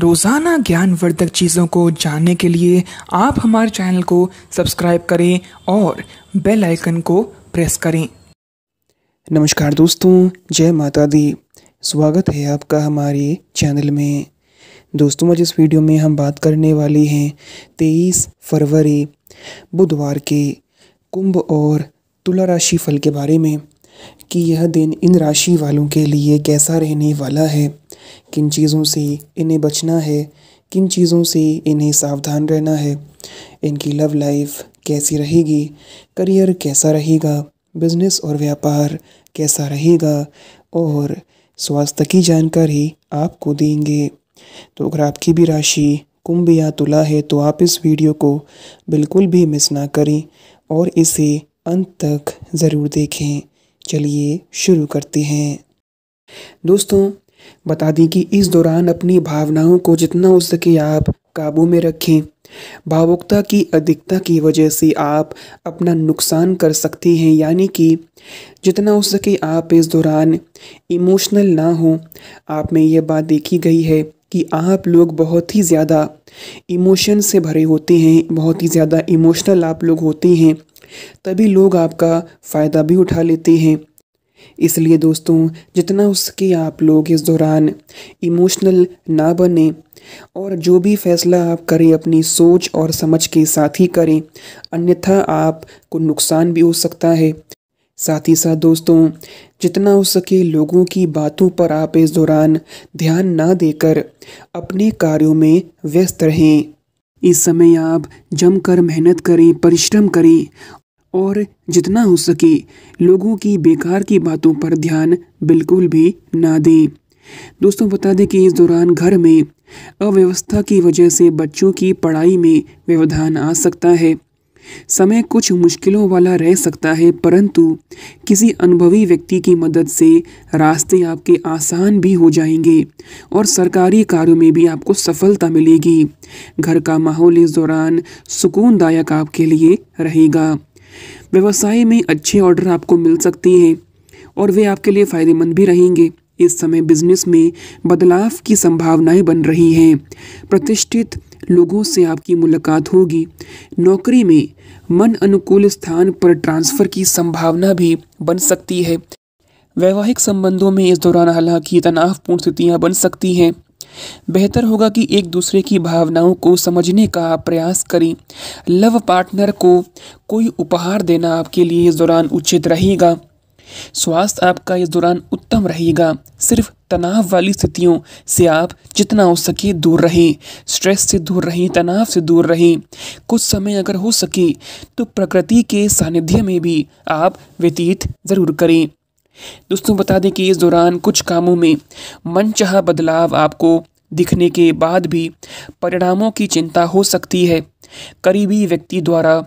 रोज़ाना ज्ञानवर्धक चीज़ों को जानने के लिए आप हमारे चैनल को सब्सक्राइब करें और बेल आइकन को प्रेस करें नमस्कार दोस्तों जय माता दी स्वागत है आपका हमारे चैनल में दोस्तों आज इस वीडियो में हम बात करने वाले हैं तेईस फरवरी बुधवार के कुंभ और तुला राशि फल के बारे में कि यह दिन इन राशि वालों के लिए कैसा रहने वाला है किन चीज़ों से इन्हें बचना है किन चीज़ों से इन्हें सावधान रहना है इनकी लव लाइफ कैसी रहेगी करियर कैसा रहेगा बिजनेस और व्यापार कैसा रहेगा और स्वास्थ्य की जानकारी आपको देंगे तो अगर आपकी भी राशि कुंभ या तुला है तो आप इस वीडियो को बिल्कुल भी मिस ना करें और इसे अंत तक ज़रूर देखें चलिए शुरू करते हैं दोस्तों बता दें कि इस दौरान अपनी भावनाओं को जितना हो सके आप काबू में रखें भावुकता की अधिकता की वजह से आप अपना नुकसान कर सकते हैं यानी कि जितना हो सके आप इस दौरान इमोशनल ना हो आप में यह बात देखी गई है कि आप लोग बहुत ही ज़्यादा इमोशन से भरे होते हैं बहुत ही ज़्यादा इमोशनल आप लोग होते हैं तभी लोग आपका फ़ायदा भी उठा लेते हैं इसलिए दोस्तों जितना हो सके आप लोग इस दौरान इमोशनल ना बने और जो भी फैसला आप करें अपनी सोच और समझ के साथ ही करें अन्यथा आपको नुकसान भी हो सकता है साथ ही साथ दोस्तों जितना हो सके लोगों की बातों पर आप इस दौरान ध्यान ना देकर अपने कार्यों में व्यस्त रहें इस समय आप जमकर मेहनत करें परिश्रम करें और जितना हो सके लोगों की बेकार की बातों पर ध्यान बिल्कुल भी ना दें दोस्तों बता दें कि इस दौरान घर में अव्यवस्था की वजह से बच्चों की पढ़ाई में व्यवधान आ सकता है समय कुछ मुश्किलों वाला रह सकता है परंतु किसी अनुभवी व्यक्ति की मदद से रास्ते आपके आसान भी हो जाएंगे और सरकारी कार्यों में भी आपको सफलता मिलेगी घर का माहौल इस दौरान सुकूनदायक आपके लिए रहेगा व्यवसाय में अच्छे ऑर्डर आपको मिल सकते हैं और वे आपके लिए फ़ायदेमंद भी रहेंगे इस समय बिजनेस में बदलाव की संभावनाएं बन रही हैं प्रतिष्ठित लोगों से आपकी मुलाकात होगी नौकरी में मन अनुकूल स्थान पर ट्रांसफ़र की संभावना भी बन सकती है वैवाहिक संबंधों में इस दौरान हालांकि तनावपूर्ण स्थितियां बन सकती हैं बेहतर होगा कि एक दूसरे की भावनाओं को समझने का प्रयास करें लव पार्टनर को कोई उपहार देना आपके लिए इस दौरान उचित रहेगा स्वास्थ्य आपका इस दौरान उत्तम रहेगा सिर्फ तनाव वाली स्थितियों से आप जितना हो सके दूर रहें स्ट्रेस से दूर रहें तनाव से दूर रहें कुछ समय अगर हो सके तो प्रकृति के सानिध्य में भी आप व्यतीत ज़रूर करें दोस्तों बता दें कि इस दौरान कुछ कामों में मनचाहा बदलाव आपको दिखने के बाद भी परिणामों की चिंता हो सकती है करीबी व्यक्ति द्वारा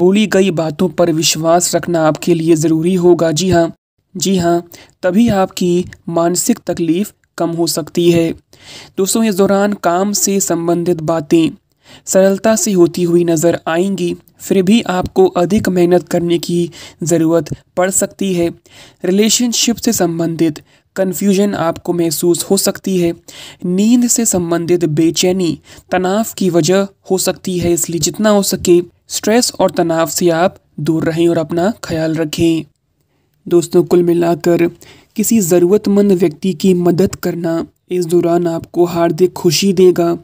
बोली गई बातों पर विश्वास रखना आपके लिए ज़रूरी होगा जी हाँ जी हाँ तभी आपकी मानसिक तकलीफ़ कम हो सकती है दोस्तों इस दौरान काम से संबंधित बातें सरलता से होती हुई नज़र आएंगी फिर भी आपको अधिक मेहनत करने की ज़रूरत पड़ सकती है रिलेशनशिप से संबंधित कन्फ्यूजन आपको महसूस हो सकती है नींद से संबंधित बेचैनी तनाव की वजह हो सकती है इसलिए जितना हो सके स्ट्रेस और तनाव से आप दूर रहें और अपना ख्याल रखें दोस्तों कुल मिलाकर किसी ज़रूरतमंद व्यक्ति की मदद करना इस दौरान आपको हार्दिक खुशी देगा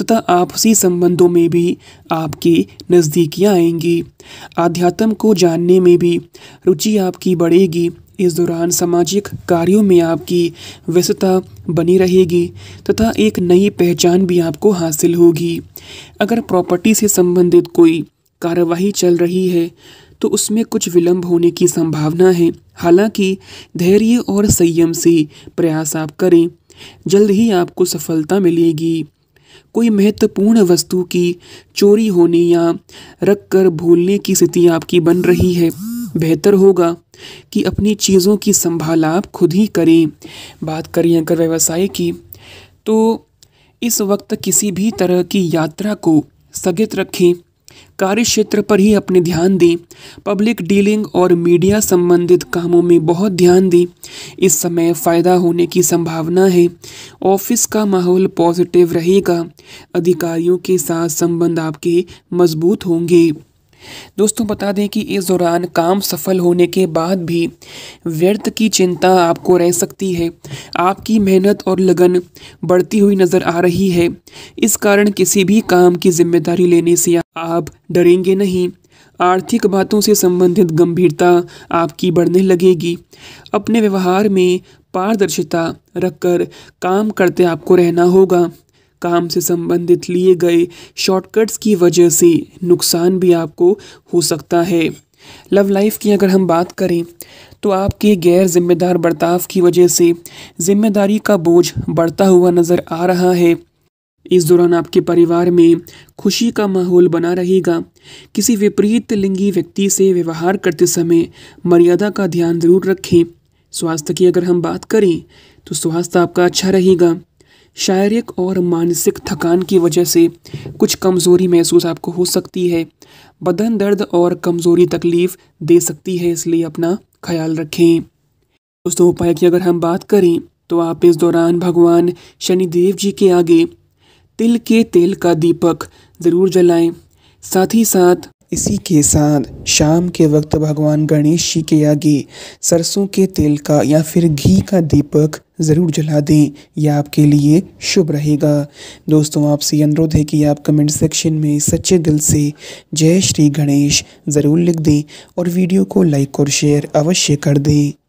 तथा आपसी संबंधों में भी आपकी नज़दीकियाँ आएंगी आध्यात्म को जानने में भी रुचि आपकी बढ़ेगी इस दौरान सामाजिक कार्यों में आपकी व्यस्तता बनी रहेगी तथा एक नई पहचान भी आपको हासिल होगी अगर प्रॉपर्टी से संबंधित कोई कार्यवाही चल रही है तो उसमें कुछ विलंब होने की संभावना है हालांकि धैर्य और संयम से प्रयास आप करें जल्द ही आपको सफलता मिलेगी कोई महत्वपूर्ण वस्तु की चोरी होने या रख कर भूलने की स्थिति आपकी बन रही है बेहतर होगा कि अपनी चीज़ों की संभाल आप खुद ही करें बात करें अगर व्यवसाय की तो इस वक्त किसी भी तरह की यात्रा को स्थगित रखें कार्य क्षेत्र पर ही अपने ध्यान दें पब्लिक डीलिंग और मीडिया संबंधित कामों में बहुत ध्यान दें इस समय फ़ायदा होने की संभावना है ऑफिस का माहौल पॉजिटिव रहेगा अधिकारियों के साथ संबंध आपके मजबूत होंगे दोस्तों बता दें कि इस दौरान काम सफल होने के बाद भी व्यर्थ की चिंता आपको रह सकती है आपकी मेहनत और लगन बढ़ती हुई नज़र आ रही है इस कारण किसी भी काम की जिम्मेदारी लेने से आप डरेंगे नहीं आर्थिक बातों से संबंधित गंभीरता आपकी बढ़ने लगेगी अपने व्यवहार में पारदर्शिता रखकर काम करते आपको रहना होगा काम से संबंधित लिए गए शॉर्टकट्स की वजह से नुकसान भी आपको हो सकता है लव लाइफ की अगर हम बात करें तो आपके गैर जिम्मेदार बर्ताव की वजह से जिम्मेदारी का बोझ बढ़ता हुआ नज़र आ रहा है इस दौरान आपके परिवार में खुशी का माहौल बना रहेगा किसी विपरीत लिंगी व्यक्ति से व्यवहार करते समय मर्यादा का ध्यान जरूर रखें स्वास्थ्य की अगर हम बात करें तो स्वास्थ्य आपका अच्छा रहेगा शारीरिक और मानसिक थकान की वजह से कुछ कमज़ोरी महसूस आपको हो सकती है बदन दर्द और कमज़ोरी तकलीफ़ दे सकती है इसलिए अपना ख्याल रखें दोस्तों उपाय की अगर हम बात करें तो आप इस दौरान भगवान शनिदेव जी के आगे तिल के तेल का दीपक ज़रूर जलाएं साथ ही साथ इसी के साथ शाम के वक्त भगवान गणेश जी के आगे सरसों के तेल का या फिर घी का दीपक ज़रूर जला दें यह आपके लिए शुभ रहेगा दोस्तों आपसे अनुरोध है कि आप कमेंट सेक्शन में सच्चे दिल से जय श्री गणेश ज़रूर लिख दें और वीडियो को लाइक और शेयर अवश्य कर दें